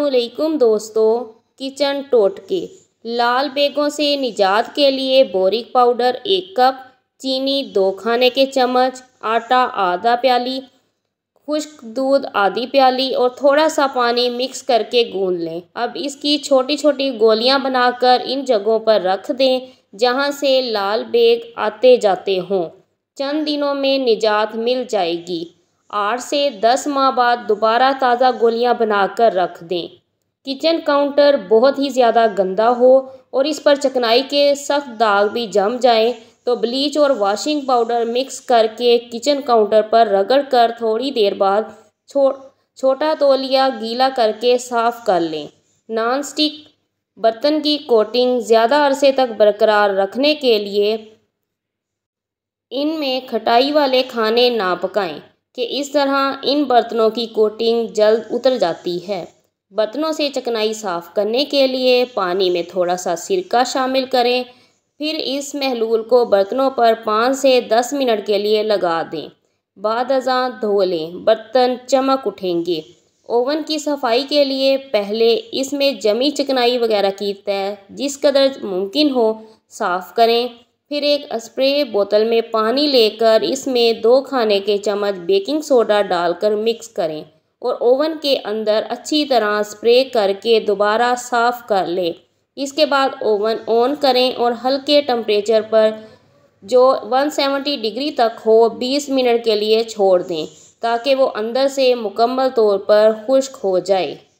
असलकुम दोस्तों किचन टोटके लाल बेगों से निजात के लिए बोरिक पाउडर एक कप चीनी दो खाने के चम्मच आटा आधा प्याली खुश्क दूध आधी प्याली और थोड़ा सा पानी मिक्स करके गूंद लें अब इसकी छोटी छोटी गोलियां बनाकर इन जगहों पर रख दें जहां से लाल बेग आते जाते हों चंद दिनों में निजात मिल जाएगी आठ से दस माह बाद दोबारा ताज़ा गोलियां बनाकर रख दें किचन काउंटर बहुत ही ज़्यादा गंदा हो और इस पर चकनाई के सख्त दाग भी जम जाएं तो ब्लीच और वॉशिंग पाउडर मिक्स करके किचन काउंटर पर रगड़ कर थोड़ी देर बाद छो छोटा तोलिया गीला करके साफ़ कर लें नॉन स्टिक बर्तन की कोटिंग ज़्यादा अरसे तक बरकरार रखने के लिए इनमें खटाई वाले खाने ना पकाएं कि इस तरह इन बर्तनों की कोटिंग जल्द उतर जाती है बर्तनों से चकनाई साफ़ करने के लिए पानी में थोड़ा सा सिरका शामिल करें फिर इस महलूल को बर्तनों पर पाँच से दस मिनट के लिए लगा दें बाद अजा धो लें बर्तन चमक उठेंगे ओवन की सफाई के लिए पहले इसमें जमी चकनाई वगैरह की तय जिस कदर मुमकिन हो साफ़ करें फिर एक स्प्रे बोतल में पानी लेकर इसमें दो खाने के चम्मच बेकिंग सोडा डालकर मिक्स करें और ओवन के अंदर अच्छी तरह स्प्रे करके दोबारा साफ़ कर लें इसके बाद ओवन ऑन करें और हल्के टम्परेचर पर जो 170 डिग्री तक हो 20 मिनट के लिए छोड़ दें ताकि वो अंदर से मुकम्मल तौर पर खुश्क हो जाए